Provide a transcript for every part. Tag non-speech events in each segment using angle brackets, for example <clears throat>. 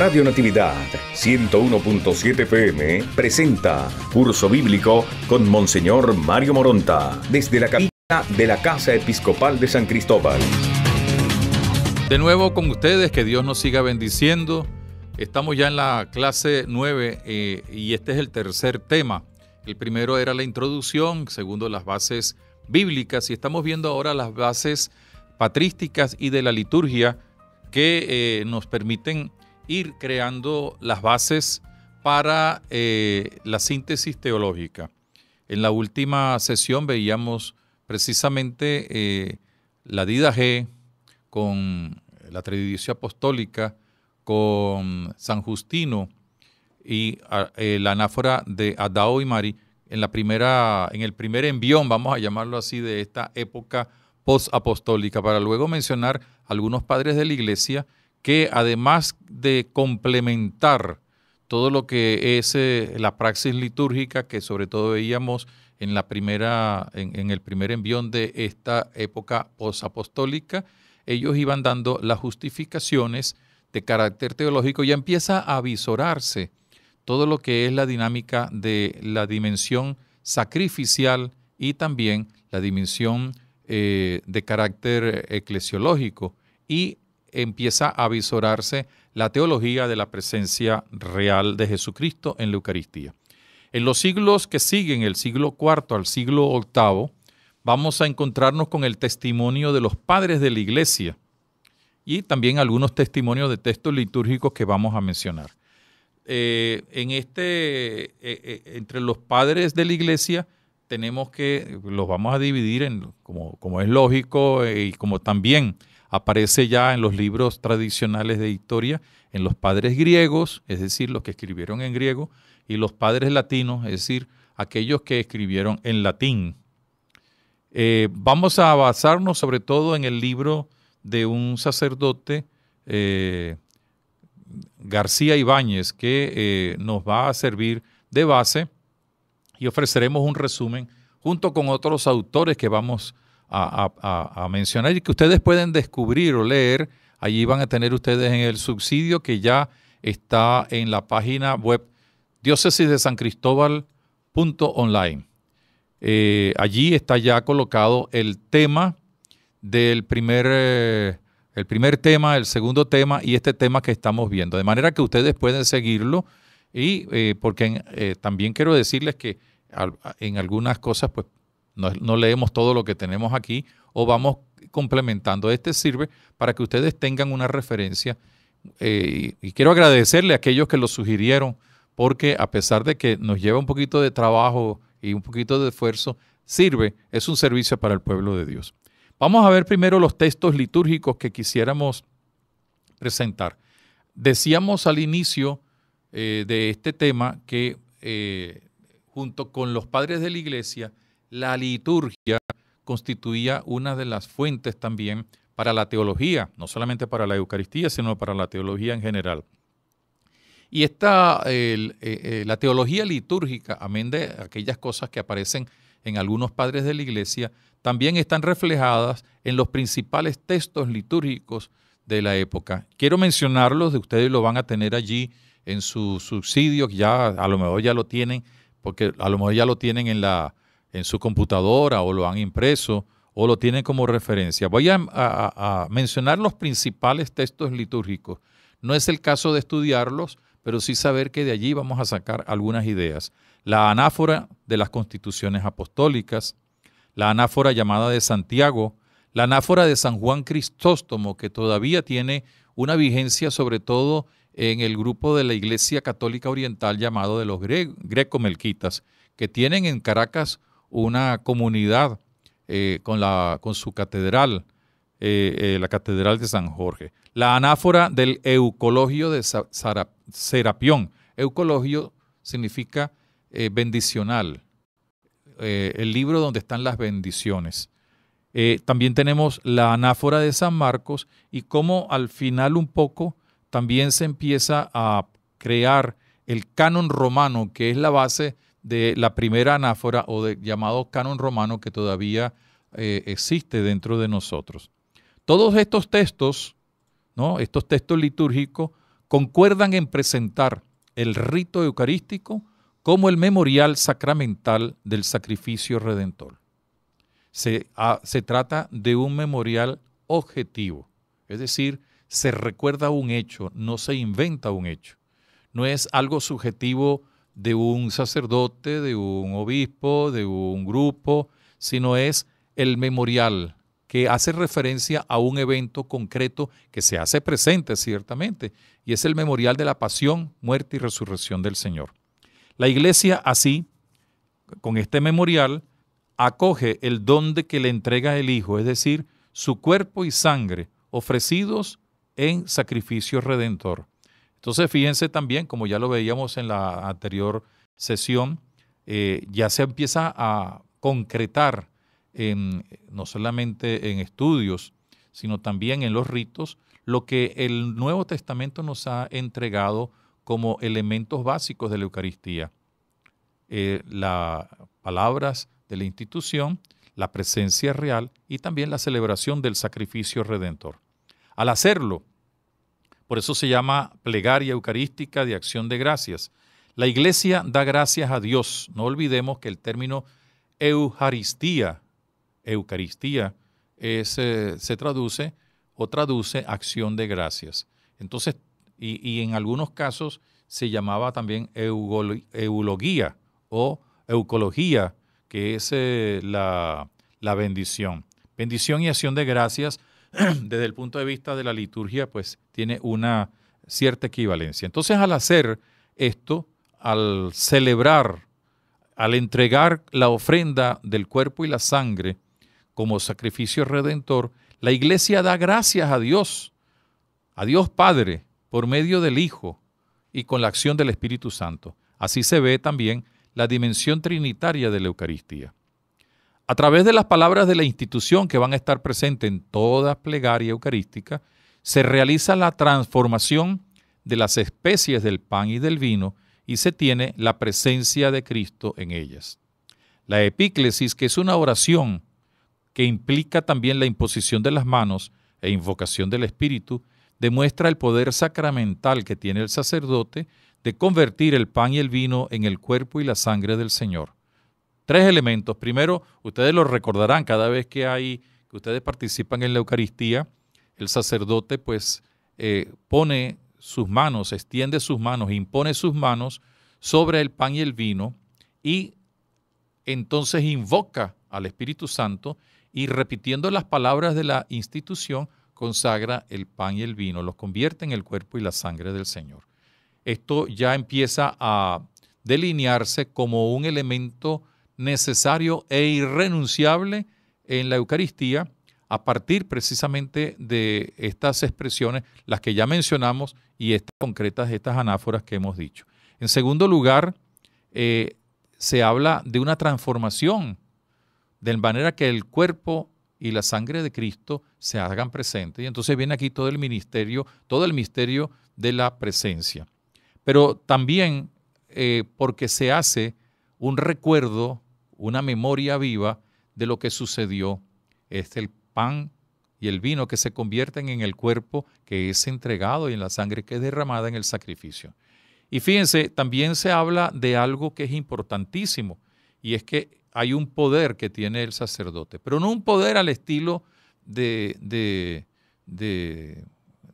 Radio Natividad 101.7 PM presenta Curso Bíblico con Monseñor Mario Moronta desde la capilla de la Casa Episcopal de San Cristóbal. De nuevo con ustedes, que Dios nos siga bendiciendo. Estamos ya en la clase 9 eh, y este es el tercer tema. El primero era la introducción, segundo las bases bíblicas y estamos viendo ahora las bases patrísticas y de la liturgia que eh, nos permiten ir creando las bases para eh, la síntesis teológica. En la última sesión veíamos precisamente eh, la la G con la tradición apostólica, con San Justino y eh, la anáfora de Adao y Mari en, la primera, en el primer envión, vamos a llamarlo así, de esta época post-apostólica, para luego mencionar algunos padres de la iglesia que además de complementar todo lo que es eh, la praxis litúrgica que sobre todo veíamos en, la primera, en, el primer envión de esta época posapostólica, ellos iban dando las justificaciones de carácter teológico, y empieza a avisorarse todo lo que es la dinámica de la dimensión sacrificial y también la dimensión eh, de carácter eh, eclesiológico. Y empieza a visorarse la teología de la presencia real de Jesucristo en la Eucaristía. En los siglos que siguen, el siglo IV al siglo VIII, vamos a encontrarnos con el testimonio de los padres de la Iglesia y también algunos testimonios de textos litúrgicos que vamos a mencionar. Eh, en este, eh, eh, entre los padres de la Iglesia, tenemos que, los vamos a dividir en, como, como es lógico y como también aparece ya en los libros tradicionales de historia, en los padres griegos, es decir, los que escribieron en griego, y los padres latinos, es decir, aquellos que escribieron en latín. Eh, vamos a basarnos sobre todo en el libro de un sacerdote, eh, García Ibáñez, que eh, nos va a servir de base y ofreceremos un resumen junto con otros autores que vamos a a, mencionar y que ustedes pueden descubrir o leer. Allí van a tener ustedes en el subsidio que ya está en la página web diócesis de San eh, allí está ya colocado el tema del primer, eh, el primer tema, el segundo tema y este tema que estamos viendo. De manera que ustedes pueden seguirlo y eh, porque también quiero decirles que en algunas cosas pues no, leemos todo lo que tenemos aquí o vamos complementando. Este sirve para que ustedes tengan una referencia. Eh, y quiero agradecerle a aquellos que lo sugirieron, porque a pesar de que nos lleva un poquito de trabajo y un poquito de esfuerzo, sirve, es un servicio para el pueblo de Dios. Vamos a ver primero los textos litúrgicos que quisiéramos presentar. Decíamos al inicio eh, de este tema que eh, junto con los padres de la iglesia, la liturgia constituía una de las fuentes también para la teología, no solamente para la Eucaristía, sino para la teología en general. Y esta, eh, eh, la teología litúrgica, amén de aquellas cosas que aparecen en algunos padres de la iglesia, también están reflejadas en los principales textos litúrgicos de la época. Quiero mencionarlos, de ustedes lo van a tener allí en su subsidio, ya a lo mejor ya lo tienen, porque a lo mejor ya lo tienen en la, en su computadora o lo han impreso o lo tienen como referencia. Voy a, mencionar los principales textos litúrgicos. No es el caso de estudiarlos, pero sí saber que de allí vamos a sacar algunas ideas. La anáfora de las constituciones apostólicas, la anáfora llamada de Santiago, la anáfora de San Juan Cristóstomo, que todavía tiene una vigencia sobre todo en el grupo de la Iglesia Católica Oriental llamado de los greco-melquitas, que tienen en Caracas una comunidad eh, con, su catedral, eh, eh, la Catedral de San Jorge. La anáfora del Eucologio de Serapión. Eucologio significa bendicional, el libro donde están las bendiciones. también tenemos la anáfora de San Marcos y cómo al final un poco también se empieza a crear el canon romano, que es la base de la primera anáfora o del llamado canon romano que todavía eh, existe dentro de nosotros. Todos estos textos, ¿no? estos textos litúrgicos, concuerdan en presentar el rito eucarístico como el memorial sacramental del sacrificio redentor. Se, ah, se trata de un memorial objetivo, es decir, se recuerda un hecho, no se inventa un hecho. No es algo subjetivo de un sacerdote, de un obispo, de un grupo, sino es el memorial que hace referencia a un evento concreto que se hace presente, ciertamente, y es el memorial de la pasión, muerte y resurrección del Señor. La iglesia así, con este memorial, acoge el don de que le entrega el Hijo, es decir, su cuerpo y sangre ofrecidos en sacrificio redentor. Entonces, fíjense también, como ya lo veíamos en la anterior sesión, eh, ya se empieza a concretar no solamente en estudios, sino también en los ritos, lo que el Nuevo Testamento nos ha entregado como elementos básicos de la Eucaristía. Eh, las palabras de la institución, la presencia real y también la celebración del sacrificio redentor. Al hacerlo, por eso se llama plegaria eucarística de acción de gracias. La iglesia da gracias a Dios. No olvidemos que el término Eucaristía, Eucaristía, eh, se traduce o traduce acción de gracias. Entonces, y, en algunos casos se llamaba también eulogía o eucología, que es eh, la, la bendición. Bendición y acción de gracias <clears throat> desde el punto de vista de la liturgia, pues tiene una cierta equivalencia. Entonces, al hacer esto, al celebrar, al entregar la ofrenda del cuerpo y la sangre como sacrificio redentor, la iglesia da gracias a Dios, a Dios Padre, por medio del Hijo y con la acción del Espíritu Santo. Así se ve también la dimensión trinitaria de la Eucaristía a través de las palabras de la institución que van a estar presentes en toda plegaria eucarística, se realiza la transformación de las especies del pan y del vino y se tiene la presencia de Cristo en ellas. La epíclesis, que es una oración que implica también la imposición de las manos e invocación del Espíritu, demuestra el poder sacramental que tiene el sacerdote de convertir el pan y el vino en el cuerpo y la sangre del Señor. Tres elementos. Primero, ustedes lo recordarán cada vez que hay, que ustedes participan en la Eucaristía, el sacerdote pues eh, pone sus manos, extiende sus manos, impone sus manos sobre el pan y el vino y entonces invoca al Espíritu Santo y repitiendo las palabras de la institución, consagra el pan y el vino, los convierte en el cuerpo y la sangre del Señor. Esto ya empieza a delinearse como un elemento necesario e irrenunciable en la Eucaristía a partir precisamente de estas expresiones, las que ya mencionamos y estas concretas, estas anáforas que hemos dicho. En segundo lugar, eh, se habla de una transformación, de manera que el cuerpo y la sangre de Cristo se hagan presentes. Y entonces viene aquí todo el ministerio, todo el misterio de la presencia. Pero también eh, porque se hace un recuerdo una memoria viva de lo que sucedió. Es el pan y el vino que se convierten en el cuerpo que es entregado y en la sangre que es derramada en el sacrificio. Y fíjense, también se habla de algo que es importantísimo, y es que hay un poder que tiene el sacerdote, pero no un poder al estilo de, de, de,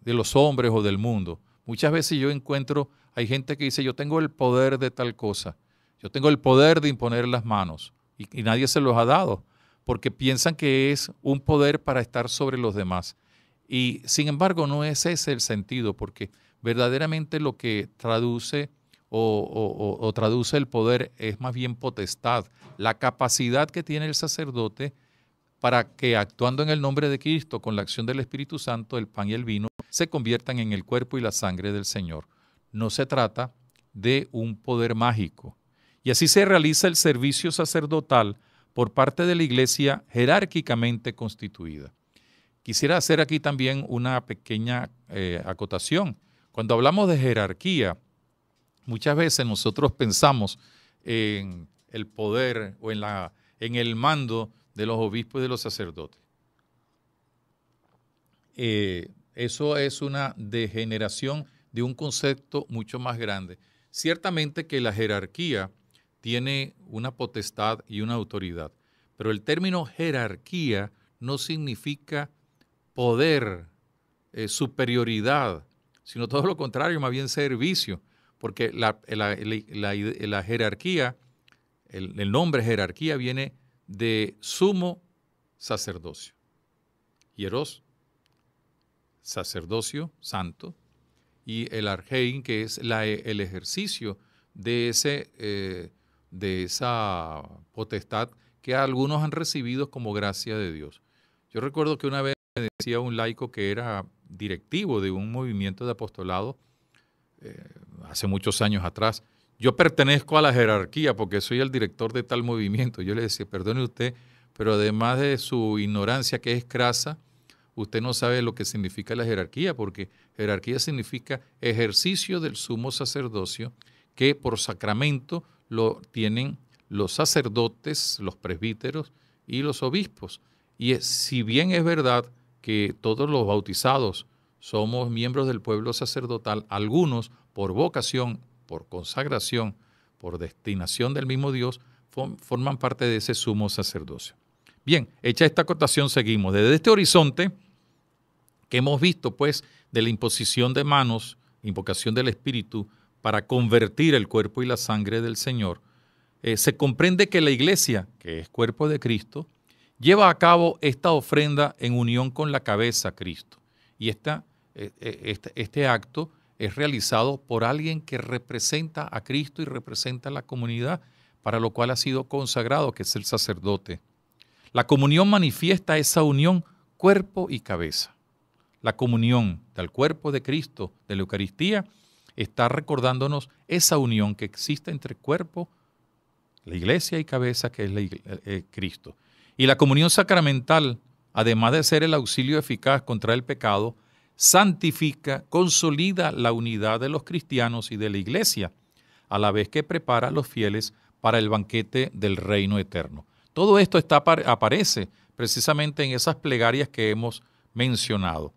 de los hombres o del mundo. Muchas veces yo encuentro, hay gente que dice, yo tengo el poder de tal cosa, yo tengo el poder de imponer las manos, y, nadie se los ha dado, porque piensan que es un poder para estar sobre los demás. Y sin embargo, no es ese el sentido, porque verdaderamente lo que traduce o, traduce el poder es más bien potestad, la capacidad que tiene el sacerdote para que actuando en el nombre de Cristo, con la acción del Espíritu Santo, el pan y el vino se conviertan en el cuerpo y la sangre del Señor. No se trata de un poder mágico, y así se realiza el servicio sacerdotal por parte de la iglesia jerárquicamente constituida. Quisiera hacer aquí también una pequeña eh, acotación. Cuando hablamos de jerarquía, muchas veces nosotros pensamos en el poder o en, la, en el mando de los obispos y de los sacerdotes. Eh, eso es una degeneración de un concepto mucho más grande. Ciertamente que la jerarquía tiene una potestad y una autoridad. Pero el término jerarquía no significa poder, eh, superioridad, sino todo lo contrario, más bien servicio, porque la, jerarquía, el, nombre jerarquía viene de sumo sacerdocio. Hieros, sacerdocio santo, y el argein, que es el ejercicio de ese eh, de esa potestad que algunos han recibido como gracia de Dios. Yo recuerdo que una vez me decía un laico que era directivo de un movimiento de apostolado eh, hace muchos años atrás. Yo pertenezco a la jerarquía porque soy el director de tal movimiento. Yo le decía, perdone usted, pero además de su ignorancia que es crasa, usted no sabe lo que significa la jerarquía, porque jerarquía significa ejercicio del sumo sacerdocio que por sacramento lo tienen los sacerdotes, los presbíteros y los obispos. Y si bien es verdad que todos los bautizados somos miembros del pueblo sacerdotal, algunos por vocación, por consagración, por destinación del mismo Dios, forman parte de ese sumo sacerdocio. Bien, hecha esta acotación, seguimos. Desde este horizonte que hemos visto, pues, de la imposición de manos, invocación del Espíritu, para convertir el cuerpo y la sangre del Señor, eh, se comprende que la iglesia, que es cuerpo de Cristo, lleva a cabo esta ofrenda en unión con la cabeza Cristo. Y esta, eh, eh, este, este acto es realizado por alguien que representa a Cristo y representa a la comunidad, para lo cual ha sido consagrado, que es el sacerdote. La comunión manifiesta esa unión cuerpo y cabeza. La comunión del cuerpo de Cristo, de la Eucaristía, está recordándonos esa unión que existe entre cuerpo, la iglesia y cabeza que es eh, eh, Cristo. Y la comunión sacramental, además de ser el auxilio eficaz contra el pecado, santifica, consolida la unidad de los cristianos y de la iglesia, a la vez que prepara a los fieles para el banquete del reino eterno. Todo esto está, aparece precisamente en esas plegarias que hemos mencionado.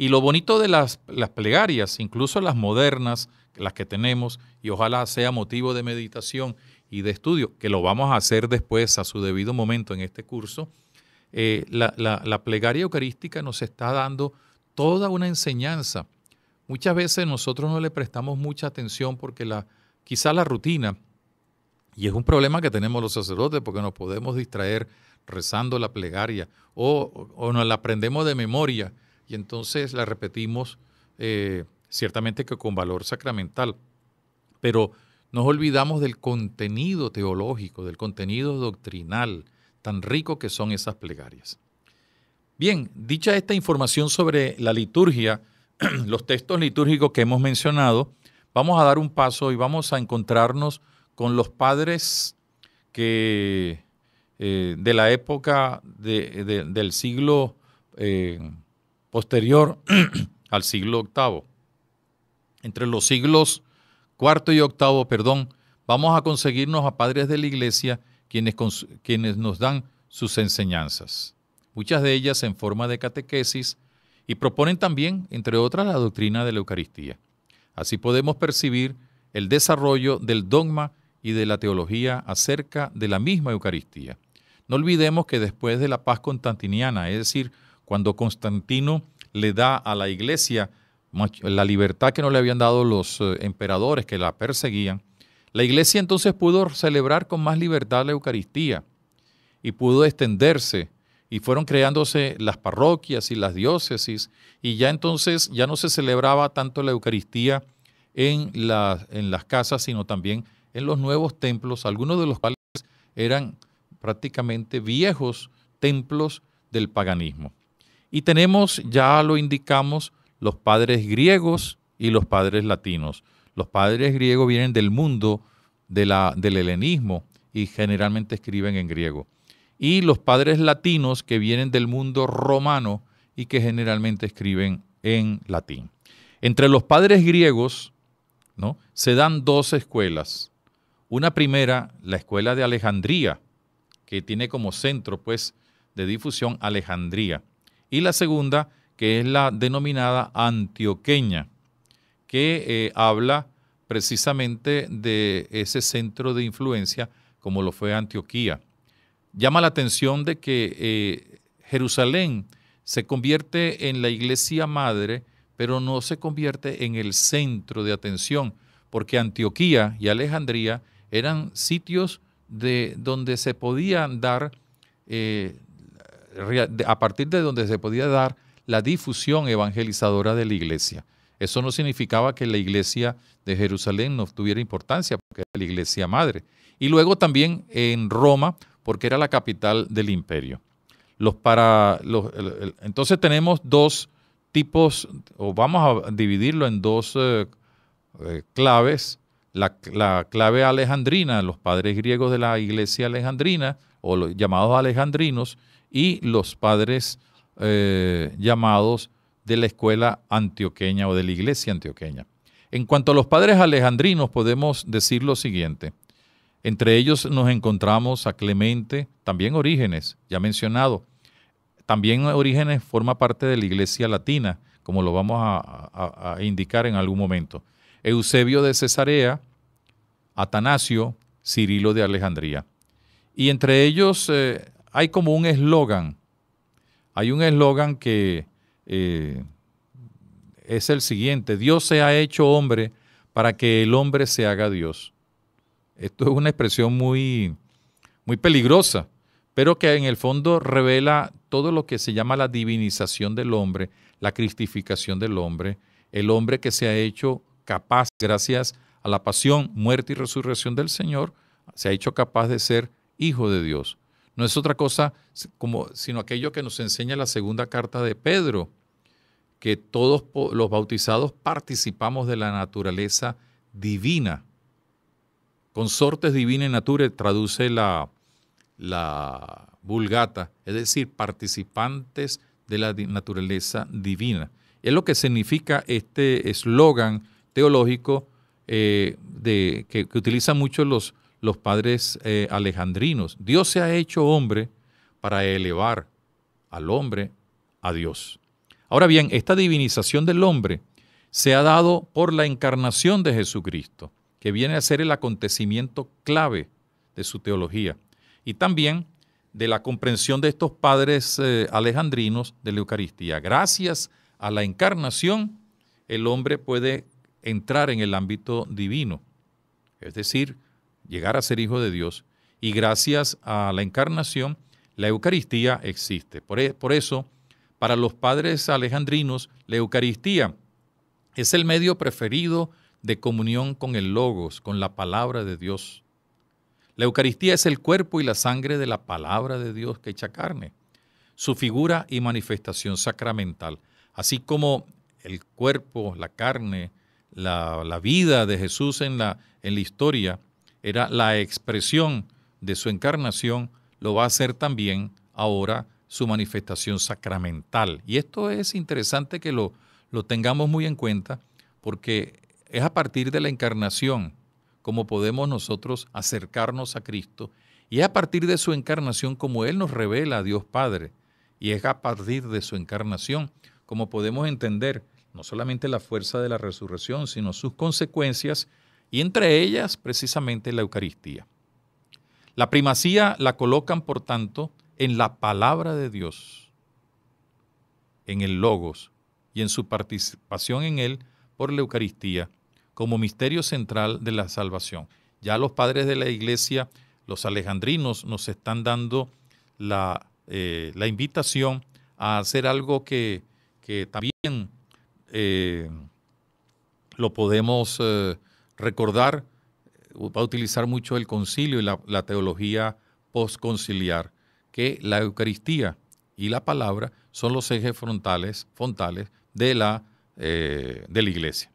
Y lo bonito de las, plegarias, incluso las modernas, las que tenemos, y ojalá sea motivo de meditación y de estudio, que lo vamos a hacer después a su debido momento en este curso, eh, la, plegaria eucarística nos está dando toda una enseñanza. Muchas veces nosotros no le prestamos mucha atención porque la, quizá la rutina, y es un problema que tenemos los sacerdotes porque nos podemos distraer rezando la plegaria o, o nos la aprendemos de memoria y entonces la repetimos eh, ciertamente que con valor sacramental, pero nos olvidamos del contenido teológico, del contenido doctrinal, tan rico que son esas plegarias. Bien, dicha esta información sobre la liturgia, <clears throat> los textos litúrgicos que hemos mencionado, vamos a dar un paso y vamos a encontrarnos con los padres que eh, de la época del siglo eh, posterior <clears throat> al siglo VIII. Entre los siglos IV y VIII, perdón, vamos a conseguirnos a padres de la iglesia quienes, quienes nos dan sus enseñanzas, muchas de ellas en forma de catequesis, y proponen también, entre otras, la doctrina de la Eucaristía. Así podemos percibir el desarrollo del dogma y de la teología acerca de la misma Eucaristía. No olvidemos que después de la paz constantiniana, es decir, cuando Constantino le da a la iglesia la libertad que no le habían dado los eh, emperadores que la perseguían, la iglesia entonces pudo celebrar con más libertad la Eucaristía y pudo extenderse y fueron creándose las parroquias y las diócesis y ya entonces ya no se celebraba tanto la Eucaristía en, en las casas, sino también en los nuevos templos, algunos de los cuales eran prácticamente viejos templos del paganismo. Y tenemos, ya lo indicamos, los padres griegos y los padres latinos. Los padres griegos vienen del mundo de la, del helenismo y generalmente escriben en griego. Y los padres latinos que vienen del mundo romano y que generalmente escriben en latín. Entre los padres griegos ¿no? se dan dos escuelas. Una primera, la escuela de Alejandría, que tiene como centro pues, de difusión Alejandría y la segunda, que es la denominada antioqueña, que eh, habla precisamente de ese centro de influencia como lo fue Antioquía. Llama la atención de que eh, Jerusalén se convierte en la iglesia madre, pero no se convierte en el centro de atención, porque Antioquía y Alejandría eran sitios de donde se podían dar eh, a partir de donde se podía dar la difusión evangelizadora de la iglesia. Eso no significaba que la iglesia de Jerusalén no tuviera importancia, porque era la iglesia madre. Y luego también en Roma, porque era la capital del imperio. entonces tenemos dos tipos, o vamos a dividirlo en dos eh, eh, claves. La, la, clave alejandrina, los padres griegos de la iglesia alejandrina, o los llamados alejandrinos, y los padres eh, llamados de la escuela antioqueña o de la iglesia antioqueña. En cuanto a los padres alejandrinos, podemos decir lo siguiente. Entre ellos nos encontramos a Clemente, también Orígenes, ya mencionado. También Orígenes forma parte de la iglesia latina, como lo vamos a, indicar en algún momento. Eusebio de Cesarea, Atanasio, Cirilo de Alejandría. Y entre ellos eh, hay como un eslogan. Hay un eslogan que eh, es el siguiente, Dios se ha hecho hombre para que el hombre se haga Dios. Esto es una expresión muy, muy peligrosa, pero que en el fondo revela todo lo que se llama la divinización del hombre, la cristificación del hombre, el hombre que se ha hecho capaz, gracias a la pasión, muerte y resurrección del Señor, se ha hecho capaz de ser hijo de Dios. No es otra cosa sino aquello que nos enseña la segunda carta de Pedro, que todos los bautizados participamos de la naturaleza divina. Consortes divina y nature traduce la, la vulgata, es decir, participantes de la naturaleza divina. Es lo que significa este eslogan teológico eh, que, que, utilizan muchos los los padres eh, alejandrinos. Dios se ha hecho hombre para elevar al hombre a Dios. Ahora bien, esta divinización del hombre se ha dado por la encarnación de Jesucristo, que viene a ser el acontecimiento clave de su teología y también de la comprensión de estos padres eh, alejandrinos de la Eucaristía. Gracias a la encarnación, el hombre puede entrar en el ámbito divino, es decir, llegar a ser hijo de Dios y gracias a la encarnación, la Eucaristía existe. E, por, eso, para los padres alejandrinos, la Eucaristía es el medio preferido de comunión con el Logos, con la palabra de Dios. La Eucaristía es el cuerpo y la sangre de la palabra de Dios que echa carne, su figura y manifestación sacramental, así como el cuerpo, la carne, la, vida de Jesús en la, en la historia era la expresión de su encarnación, lo va a hacer también ahora su manifestación sacramental. Y esto es interesante que lo, lo tengamos muy en cuenta porque es a partir de la encarnación como podemos nosotros acercarnos a Cristo y es a partir de su encarnación como Él nos revela a Dios Padre y es a partir de su encarnación como podemos entender no solamente la fuerza de la resurrección, sino sus consecuencias y entre ellas precisamente la Eucaristía. La primacía la colocan, por tanto, en la palabra de Dios, en el Logos y en su participación en él por la Eucaristía como misterio central de la salvación. Ya los padres de la iglesia, los alejandrinos, nos están dando la, eh, invitación a hacer algo que, también eh, lo podemos eh, recordar, eh, va a utilizar mucho el concilio y la, teología postconciliar, que la Eucaristía y la palabra son los ejes frontales, frontales de, la, eh, de la iglesia.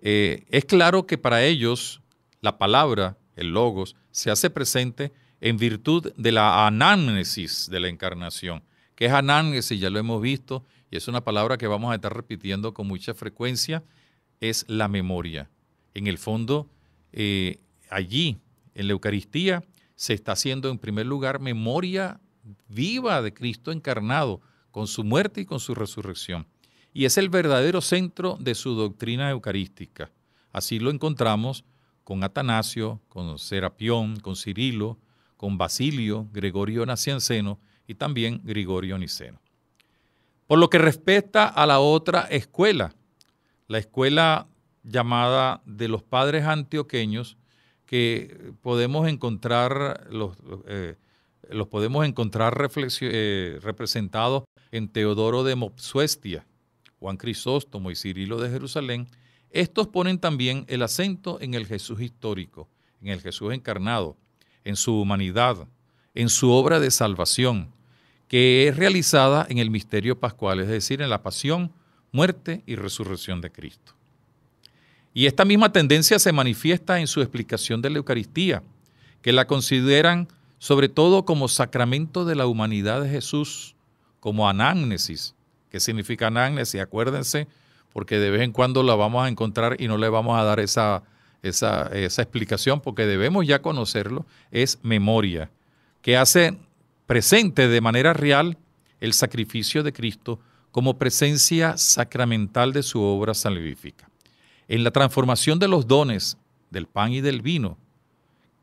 Eh, es claro que para ellos la palabra, el logos, se hace presente en virtud de la anánesis de la encarnación. que es anánesis? Ya lo hemos visto y es una palabra que vamos a estar repitiendo con mucha frecuencia, es la memoria en el fondo, eh, allí, en la Eucaristía, se está haciendo en primer lugar memoria viva de Cristo encarnado, con su muerte y con su resurrección. Y es el verdadero centro de su doctrina eucarística. Así lo encontramos con Atanasio, con Serapión, con Cirilo, con Basilio, Gregorio Nacianceno y también Gregorio Niceno. Por lo que respecta a la otra escuela, la escuela llamada de los padres antioqueños que podemos encontrar los, eh, los podemos encontrar eh, representados en Teodoro de Mopsuestia, Juan Crisóstomo y Cirilo de Jerusalén. Estos ponen también el acento en el Jesús histórico, en el Jesús encarnado, en su humanidad, en su obra de salvación, que es realizada en el misterio pascual, es decir, en la pasión, muerte y resurrección de Cristo. Y esta misma tendencia se manifiesta en su explicación de la Eucaristía, que la consideran sobre todo como sacramento de la humanidad de Jesús, como anágnesis, ¿Qué significa anágnesis. Acuérdense, porque de vez en cuando la vamos a encontrar y no le vamos a dar esa, esa, esa explicación, porque debemos ya conocerlo, es memoria, que hace presente de manera real el sacrificio de Cristo como presencia sacramental de su obra salvífica en la transformación de los dones del pan y del vino,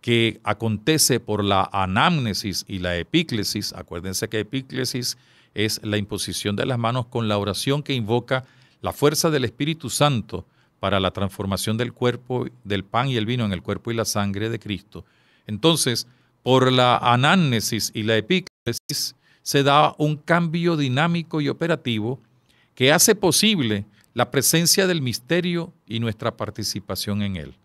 que acontece por la anámnesis y la epíclesis. Acuérdense que epíclesis es la imposición de las manos con la oración que invoca la fuerza del Espíritu Santo para la transformación del cuerpo, del pan y el vino en el cuerpo y la sangre de Cristo. Entonces, por la anámnesis y la epíclesis se da un cambio dinámico y operativo que hace posible la presencia del misterio y nuestra participación en él.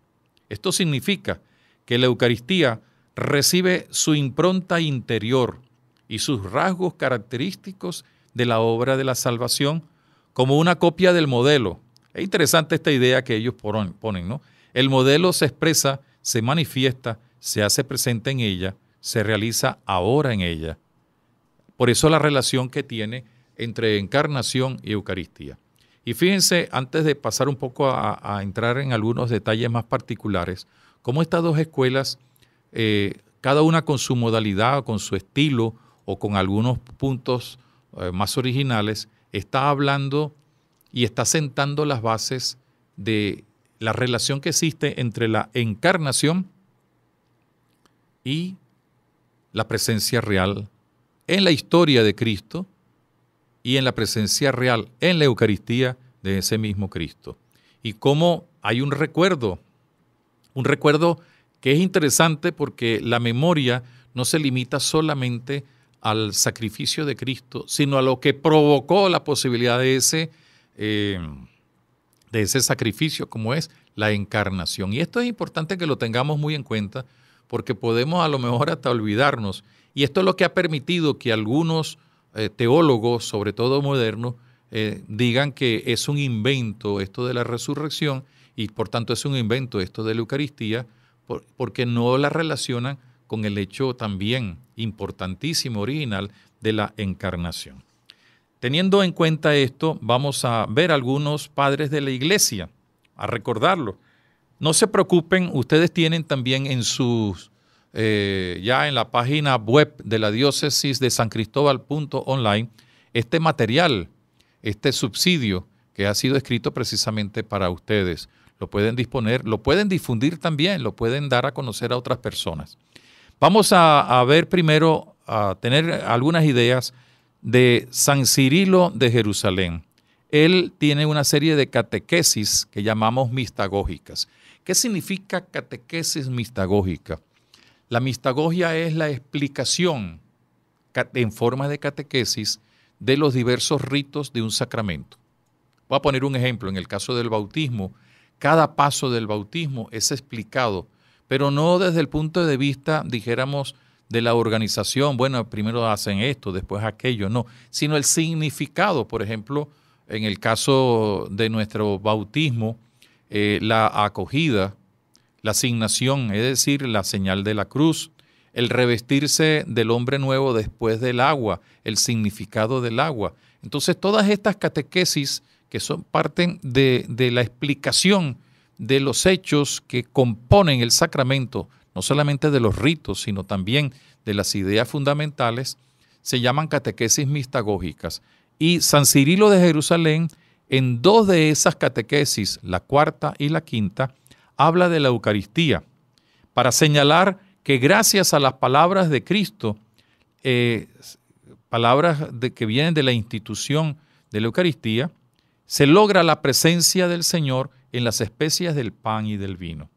Esto significa que la Eucaristía recibe su impronta interior y sus rasgos característicos de la obra de la salvación como una copia del modelo. Es interesante esta idea que ellos ponen, ¿no? El modelo se expresa, se manifiesta, se hace presente en ella, se realiza ahora en ella. Por eso la relación que tiene entre encarnación y Eucaristía. Y fíjense, antes de pasar un poco a, entrar en algunos detalles más particulares, cómo estas dos escuelas, eh, cada una con su modalidad, con su estilo o con algunos puntos eh, más originales, está hablando y está sentando las bases de la relación que existe entre la encarnación y la presencia real en la historia de Cristo y en la presencia real en la Eucaristía de ese mismo Cristo. Y cómo hay un recuerdo, un recuerdo que es interesante porque la memoria no se limita solamente al sacrificio de Cristo, sino a lo que provocó la posibilidad de ese, eh, de ese sacrificio, como es la encarnación. Y esto es importante que lo tengamos muy en cuenta, porque podemos a lo mejor hasta olvidarnos. Y esto es lo que ha permitido que algunos eh, teólogos, sobre todo modernos, eh, digan que es un invento esto de la resurrección y por tanto es un invento esto de la Eucaristía, porque no la relacionan con el hecho también importantísimo, original, de la encarnación. Teniendo en cuenta esto, vamos a ver algunos padres de la iglesia, a recordarlo. No se preocupen, ustedes tienen también en sus eh, ya en la página web de la diócesis de San Cristóbal online este material, este subsidio que ha sido escrito precisamente para ustedes. Lo pueden disponer, lo pueden difundir también, lo pueden dar a conocer a otras personas. Vamos a, a ver primero, a tener algunas ideas de San Cirilo de Jerusalén. Él tiene una serie de catequesis que llamamos mistagógicas. ¿Qué significa catequesis mistagógica? La mistagogia es la explicación en forma de catequesis de los diversos ritos de un sacramento. Voy a poner un ejemplo. En el caso del bautismo, cada paso del bautismo es explicado, pero no desde el punto de vista, dijéramos, de la organización, bueno, primero hacen esto, después aquello, no, sino el significado, por ejemplo, en el caso de nuestro bautismo, eh, la acogida, la asignación, es decir, la señal de la cruz, el revestirse del hombre nuevo después del agua, el significado del agua. Entonces, todas estas catequesis que son parte de, de la explicación de los hechos que componen el sacramento, no solamente de los ritos, sino también de las ideas fundamentales, se llaman catequesis mistagógicas. Y San Cirilo de Jerusalén, en dos de esas catequesis, la cuarta y la quinta, habla de la Eucaristía para señalar que gracias a las palabras de Cristo, eh, palabras que vienen de la institución de la Eucaristía, se logra la presencia del Señor en las especias del pan y del vino.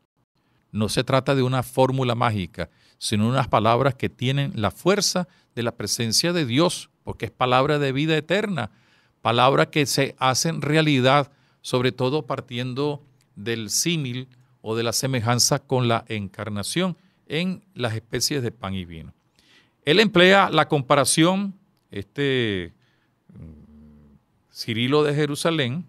No se trata de una fórmula mágica, sino unas palabras que tienen la fuerza de la presencia de Dios, porque es palabra de vida eterna, palabra que se hacen realidad, sobre todo partiendo del símil o de la semejanza con la encarnación en las especies de pan y vino. Él emplea la comparación, este mm, Cirilo de Jerusalén,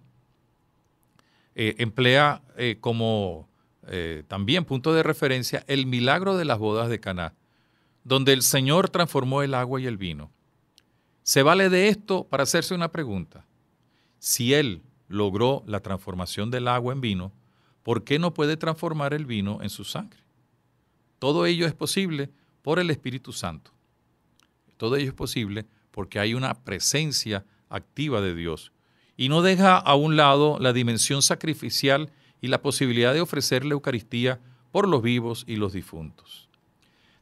eh, emplea eh, como eh, también punto de referencia el milagro de las bodas de Caná, donde el Señor transformó el agua y el vino. Se vale de esto para hacerse una pregunta. Si Él logró la transformación del agua en vino, ¿por qué no puede transformar el vino en su sangre? Todo ello es posible por el Espíritu Santo. Todo ello es posible porque hay una presencia activa de Dios. Y no deja a un lado la dimensión sacrificial y la posibilidad de ofrecer la Eucaristía por los vivos y los difuntos.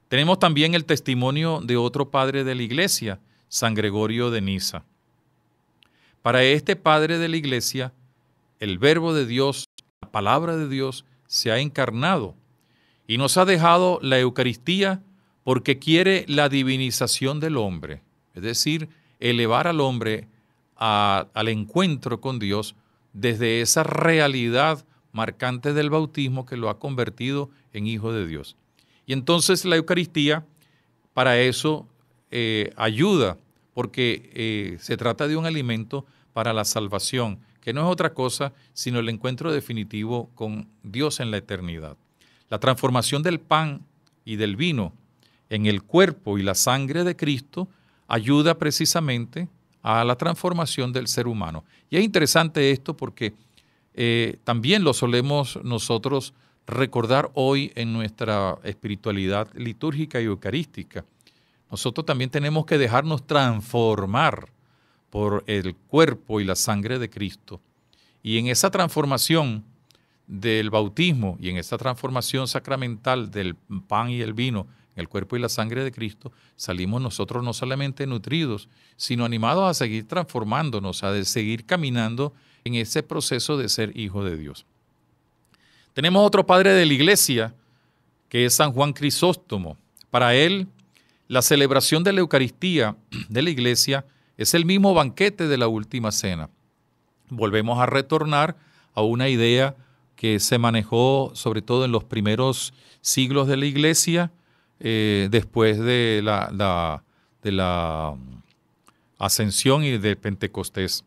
Tenemos también el testimonio de otro padre de la Iglesia, San Gregorio de Niza. Para este padre de la Iglesia, el verbo de Dios la palabra de Dios se ha encarnado y nos ha dejado la Eucaristía porque quiere la divinización del hombre, es decir, elevar al hombre al encuentro con Dios desde esa realidad marcante del bautismo que lo ha convertido en hijo de Dios. Y entonces la Eucaristía para eso eh, ayuda, porque eh, se trata de un alimento para la salvación que no es otra cosa sino el encuentro definitivo con Dios en la eternidad. La transformación del pan y del vino en el cuerpo y la sangre de Cristo ayuda precisamente a la transformación del ser humano. Y es interesante esto porque eh, también lo solemos nosotros recordar hoy en nuestra espiritualidad litúrgica y eucarística. Nosotros también tenemos que dejarnos transformar por el cuerpo y la sangre de Cristo. Y en esa transformación del bautismo y en esa transformación sacramental del pan y el vino, el cuerpo y la sangre de Cristo, salimos nosotros no solamente nutridos, sino animados a seguir transformándonos, a seguir caminando en ese proceso de ser hijo de Dios. Tenemos otro padre de la iglesia, que es San Juan Crisóstomo. Para él, la celebración de la Eucaristía de la iglesia es el mismo banquete de la última cena. Volvemos a retornar a una idea que se manejó sobre todo en los primeros siglos de la iglesia, eh, después de la, de la mm, ascensión y de Pentecostés.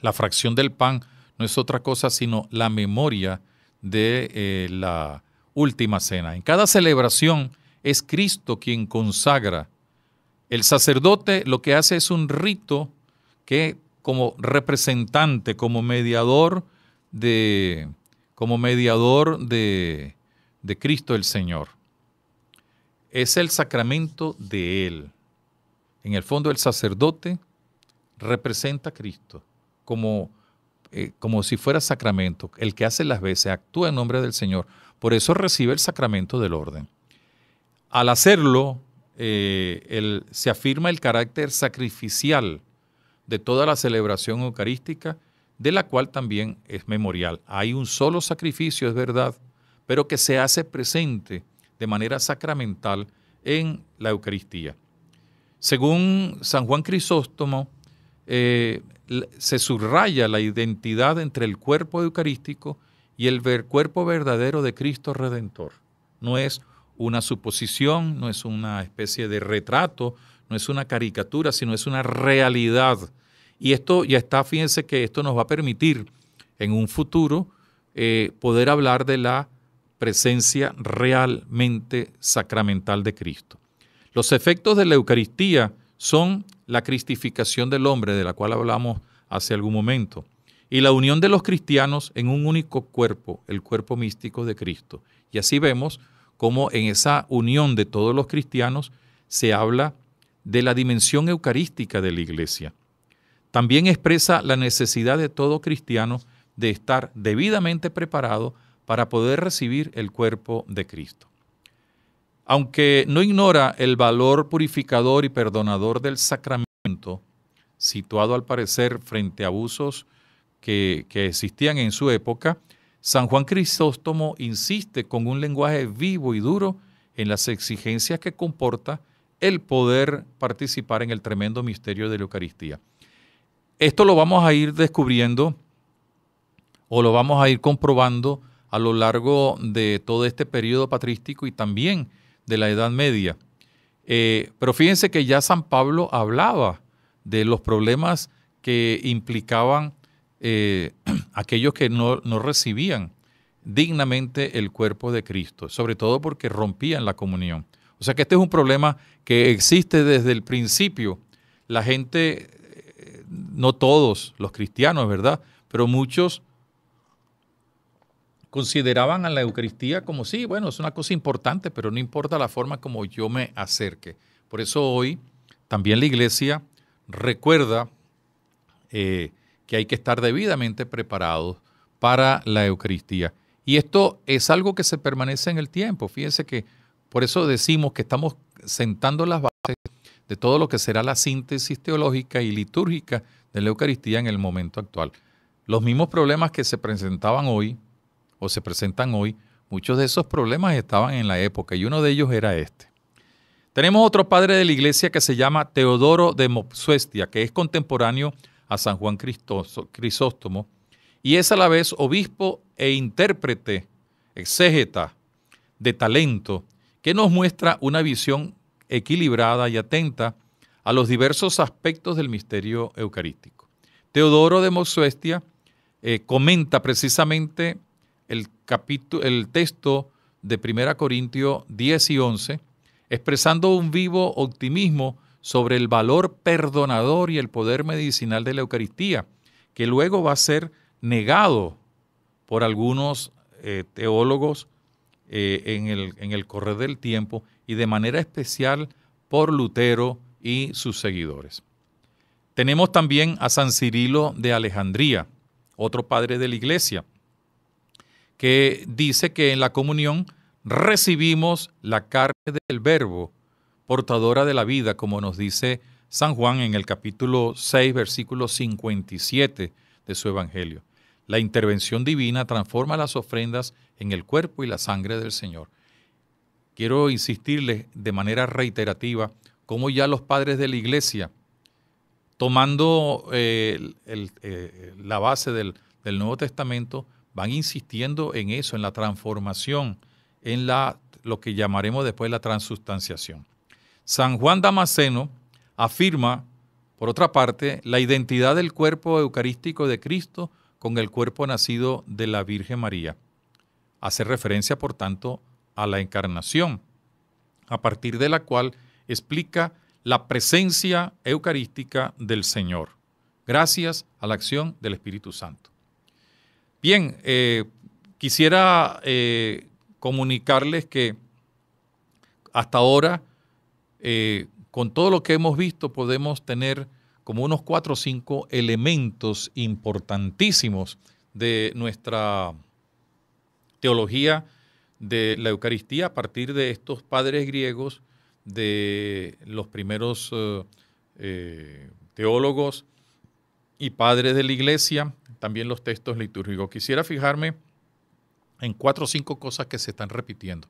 La fracción del pan no es otra cosa sino la memoria de eh, la última cena. En cada celebración es Cristo quien consagra el sacerdote lo que hace es un rito que como representante, como mediador de, como mediador de, Cristo el Señor. Es el sacramento de Él. En el fondo el sacerdote representa a Cristo como, eh, como si fuera sacramento. El que hace las veces actúa en nombre del Señor. Por eso recibe el sacramento del orden. Al hacerlo, eh, se afirma el carácter sacrificial de toda la celebración eucarística, de la cual también es memorial. Hay un solo sacrificio, es verdad, pero que se hace presente de manera sacramental en la Eucaristía. Según San Juan Crisóstomo, eh, se subraya la identidad entre el cuerpo eucarístico y el cuerpo verdadero de Cristo Redentor. No es una suposición, no es una especie de retrato, no es una caricatura, sino es una realidad. Y esto ya está, fíjense que esto nos va a permitir en un futuro eh, poder hablar de la presencia realmente sacramental de Cristo. Los efectos de la Eucaristía son la cristificación del hombre, de la cual hablamos hace algún momento, y la unión de los cristianos en un único cuerpo, el cuerpo místico de Cristo. Y así vemos como en esa unión de todos los cristianos se habla de la dimensión eucarística de la iglesia. También expresa la necesidad de todo cristiano de estar debidamente preparado para poder recibir el cuerpo de Cristo. Aunque no ignora el valor purificador y perdonador del sacramento, situado al parecer frente a abusos que existían en su época, San Juan Crisóstomo insiste con un lenguaje vivo y duro en las exigencias que comporta el poder participar en el tremendo misterio de la Eucaristía. Esto lo vamos a ir descubriendo o lo vamos a ir comprobando a lo largo de todo este periodo patrístico y también de la Edad Media. Eh, pero fíjense que ya San Pablo hablaba de los problemas que implicaban eh, <clears throat> aquellos que no, recibían dignamente el cuerpo de Cristo, sobre todo porque rompían la comunión. O sea que este es un problema que existe desde el principio. La gente, eh, no todos los cristianos, ¿verdad? Pero muchos consideraban a la Eucaristía como sí, bueno, es una cosa importante, pero no importa la forma como yo me acerque. Por eso hoy también la iglesia recuerda eh, que hay que estar debidamente preparados para la Eucaristía. Y esto es algo que se permanece en el tiempo. Fíjense que por eso decimos que estamos sentando las bases de todo lo que será la síntesis teológica y litúrgica de la Eucaristía en el momento actual. Los mismos problemas que se presentaban hoy o se presentan hoy, muchos de esos problemas estaban en la época y uno de ellos era este. Tenemos otro padre de la iglesia que se llama Teodoro de Mopsuestia, que es contemporáneo a San Juan Crisóstomo, y es a la vez obispo e intérprete, exégeta, de talento, que nos muestra una visión equilibrada y atenta a los diversos aspectos del misterio eucarístico. Teodoro de Mosuestia eh, comenta precisamente el, capítulo, el texto de 1 Corintios 10 y 11, expresando un vivo optimismo sobre el valor perdonador y el poder medicinal de la Eucaristía, que luego va a ser negado por algunos eh, teólogos eh, en, el, en el correr del tiempo y de manera especial por Lutero y sus seguidores. Tenemos también a San Cirilo de Alejandría, otro padre de la iglesia, que dice que en la comunión recibimos la carne del verbo portadora de la vida, como nos dice San Juan en el capítulo 6, versículo 57 de su Evangelio. La intervención divina transforma las ofrendas en el cuerpo y la sangre del Señor. Quiero insistirles de manera reiterativa cómo ya los padres de la iglesia, tomando eh, eh, la base del, Nuevo Testamento, van insistiendo en eso, en la transformación, en la, lo que llamaremos después la transustanciación. San Juan Damasceno afirma, por otra parte, la identidad del cuerpo eucarístico de Cristo con el cuerpo nacido de la Virgen María. Hace referencia, por tanto, a la encarnación, a partir de la cual explica la presencia eucarística del Señor, gracias a la acción del Espíritu Santo. Bien, eh, quisiera eh, comunicarles que hasta ahora eh, con todo lo que hemos visto podemos tener como unos cuatro o cinco elementos importantísimos de nuestra teología de la Eucaristía a partir de estos padres griegos, de los primeros eh, eh, teólogos y padres de la iglesia, también los textos litúrgicos. Quisiera fijarme en cuatro o cinco cosas que se están repitiendo.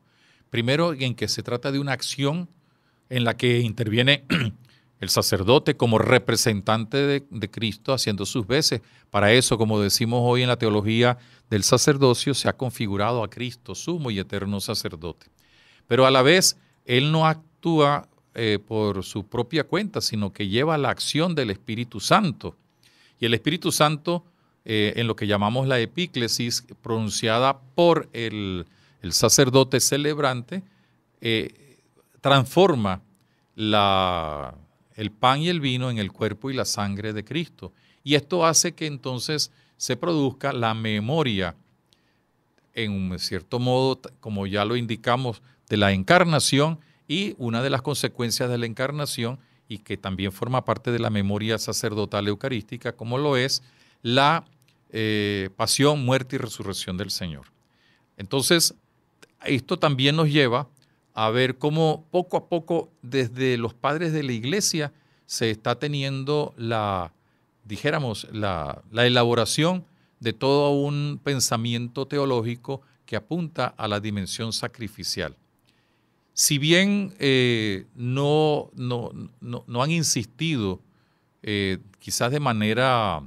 Primero, en que se trata de una acción en la que interviene <clears throat> el sacerdote como representante de, Cristo haciendo sus veces. Para eso, como decimos hoy en la teología del sacerdocio, se ha configurado a Cristo, sumo y eterno sacerdote. Pero a la vez, Él no actúa eh, por su propia cuenta, sino que lleva la acción del Espíritu Santo. Y el Espíritu Santo, eh, en lo que llamamos la epíclesis, pronunciada por el, sacerdote celebrante, eh, transforma el pan y el vino en el cuerpo y la sangre de Cristo. Y esto hace que entonces se produzca la memoria, en un cierto modo, como ya lo indicamos, de la encarnación y una de las consecuencias de la encarnación y que también forma parte de la memoria sacerdotal eucarística, como lo es la eh, pasión, muerte y resurrección del Señor. Entonces, esto también nos lleva a ver cómo poco a poco desde los padres de la iglesia se está teniendo la, dijéramos, la, elaboración de todo un pensamiento teológico que apunta a la dimensión sacrificial. Si bien eh, no, no, han insistido eh, quizás de manera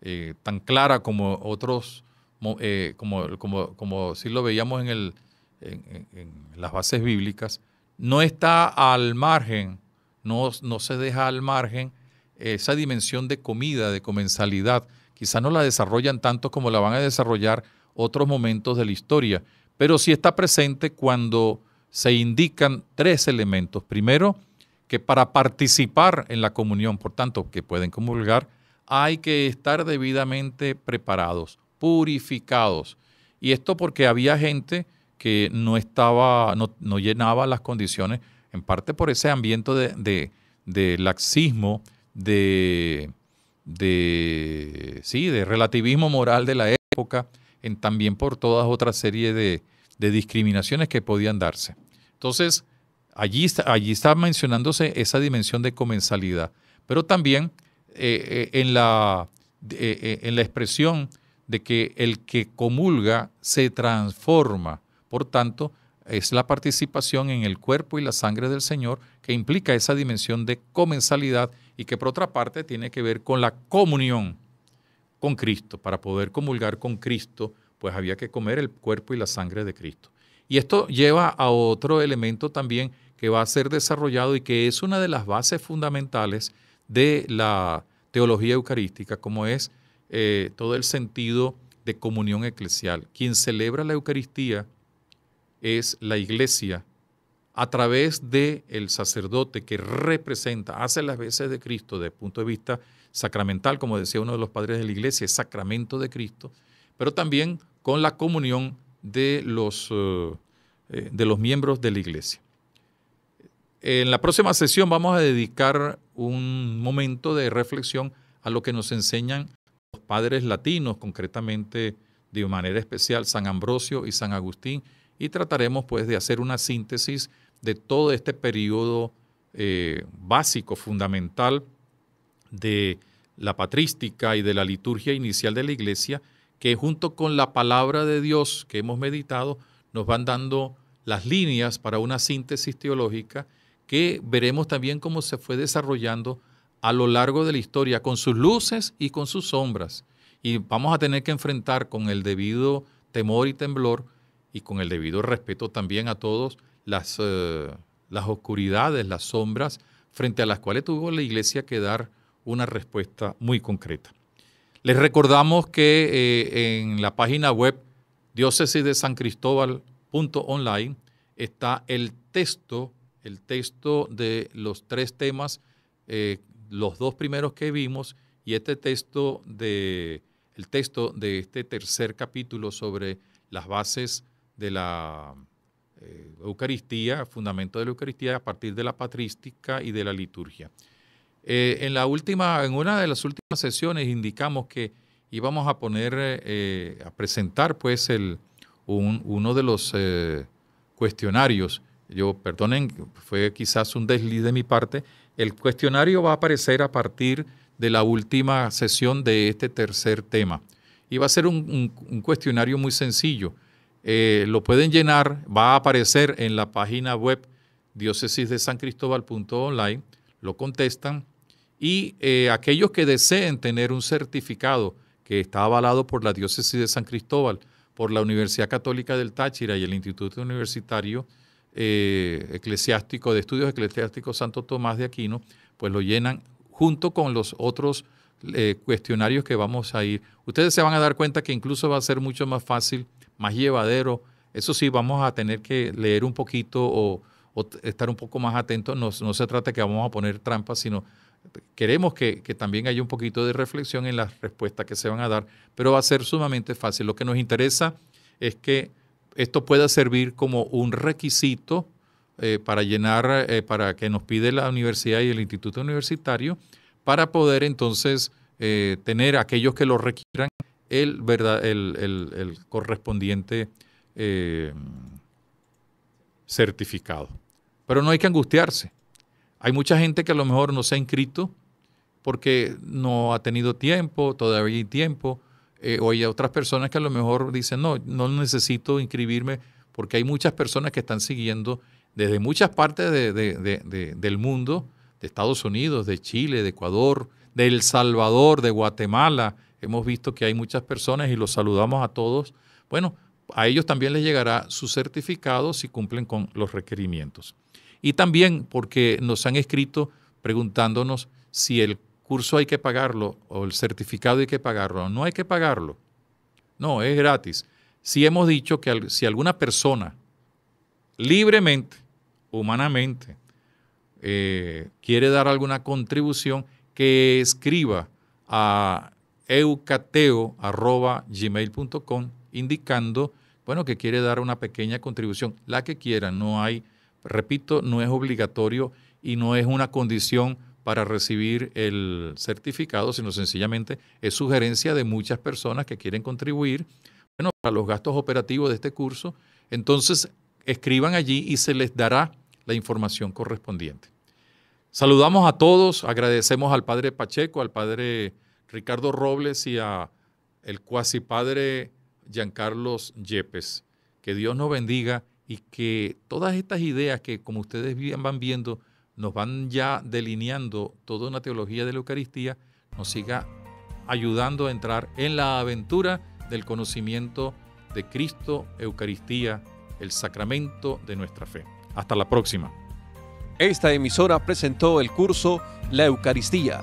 eh, tan clara como otros, como, como, como si lo veíamos en el en, las bases bíblicas, no está al margen, no, no se deja al margen esa dimensión de comida, de comensalidad. Quizá no la desarrollan tanto como la van a desarrollar otros momentos de la historia, pero sí está presente cuando se indican tres elementos. Primero, que para participar en la comunión, por tanto, que pueden comulgar, hay que estar debidamente preparados, purificados. Y esto porque había gente que no, estaba, no, llenaba las condiciones, en parte por ese ambiente de, laxismo, de, de, sí, de relativismo moral de la época, en, también por todas otra serie de, discriminaciones que podían darse. Entonces, allí está, allí está mencionándose esa dimensión de comensalidad, pero también eh, eh, en, la, eh, en la expresión de que el que comulga se transforma por tanto, es la participación en el cuerpo y la sangre del Señor que implica esa dimensión de comensalidad y que por otra parte tiene que ver con la comunión con Cristo. Para poder comulgar con Cristo, pues había que comer el cuerpo y la sangre de Cristo. Y esto lleva a otro elemento también que va a ser desarrollado y que es una de las bases fundamentales de la teología eucarística, como es eh, todo el sentido de comunión eclesial. Quien celebra la Eucaristía es la iglesia a través del el sacerdote que representa, hace las veces de Cristo desde el punto de vista sacramental, como decía uno de los padres de la iglesia, sacramento de Cristo, pero también con la comunión de los, eh, eh, de los miembros de la iglesia. En la próxima sesión vamos a dedicar un momento de reflexión a lo que nos enseñan los padres latinos, concretamente de manera especial San Ambrosio y San Agustín, y trataremos pues de hacer una síntesis de todo este periodo eh, básico, fundamental de la patrística y de la liturgia inicial de la iglesia, que junto con la palabra de Dios que hemos meditado, nos van dando las líneas para una síntesis teológica que veremos también cómo se fue desarrollando a lo largo de la historia, con sus luces y con sus sombras. Y vamos a tener que enfrentar con el debido temor y temblor y con el debido respeto también a todos las, eh, las oscuridades, las sombras frente a las cuales tuvo la iglesia que dar una respuesta muy concreta. Les recordamos que eh, en la página web diócesis de San está el texto, el texto de los tres temas, eh, los dos primeros que vimos y este texto de, el texto de este tercer capítulo sobre las bases de la eh, Eucaristía, fundamento de la Eucaristía a partir de la patrística y de la liturgia. Eh, en, la última, en una de las últimas sesiones indicamos que íbamos a poner, eh, a presentar pues uno de los cuestionarios. Yo, perdonen, fue quizás un desliz de mi parte. El cuestionario va a aparecer a partir de la última sesión de este tercer tema. Y va a ser un cuestionario muy sencillo eh, lo pueden llenar, va a aparecer en la página web diócesis de San lo contestan y eh, aquellos que deseen tener un certificado que está avalado por la diócesis de San Cristóbal, por la Universidad Católica del Táchira y el Instituto Universitario eh, Eclesiástico de Estudios Eclesiásticos Santo Tomás de Aquino, pues lo llenan junto con los otros cuestionarios que vamos a ir. Ustedes se van a dar cuenta que incluso va a ser mucho más fácil más llevadero. Eso sí, vamos a tener que leer un poquito o, estar un poco más atentos. No, se trata que vamos a poner trampas, sino queremos que, también haya un poquito de reflexión en las respuestas que se van a dar, pero va a ser sumamente fácil. Lo que nos interesa es que esto pueda servir como un requisito eh, para llenar, eh, para que nos pide la universidad y el instituto universitario, para poder entonces tener eh, tener aquellos que lo requieran el, el, correspondiente eh, certificado. Pero no hay que angustiarse. Hay mucha gente que a lo mejor no se ha inscrito porque no ha tenido tiempo, todavía hay tiempo, eh, o hay otras personas que a lo mejor dicen, no, no necesito inscribirme porque hay muchas personas que están siguiendo desde muchas partes del mundo, de Estados Unidos, de Chile, de Ecuador, de El Salvador, de Guatemala, Hemos visto que hay muchas personas y los saludamos a todos. Bueno, a ellos también les llegará su certificado si cumplen con los requerimientos. Y también porque nos han escrito preguntándonos si el curso hay que pagarlo o el certificado hay que pagarlo. No hay que pagarlo. No, es gratis. Si hemos dicho que si alguna persona libremente, humanamente, eh, quiere dar alguna contribución, que escriba a eucateo.gmail.com indicando, bueno, que quiere dar una pequeña contribución, la que quiera, no hay, repito, no es obligatorio y no es una condición para recibir el certificado, sino sencillamente es sugerencia de muchas personas que quieren contribuir, bueno, para los gastos operativos de este curso. Entonces, escriban allí y se les dará la información correspondiente. Saludamos a todos, agradecemos al Padre Pacheco, al Padre Ricardo Robles y a el cuasi padre Giancarlos Yepes. Que Dios nos bendiga y que todas estas ideas que, como ustedes van viendo, nos van ya delineando toda una teología de la Eucaristía, nos siga ayudando a entrar en la aventura del conocimiento de Cristo, Eucaristía, el sacramento de nuestra fe. Hasta la próxima. Esta emisora presentó el curso La Eucaristía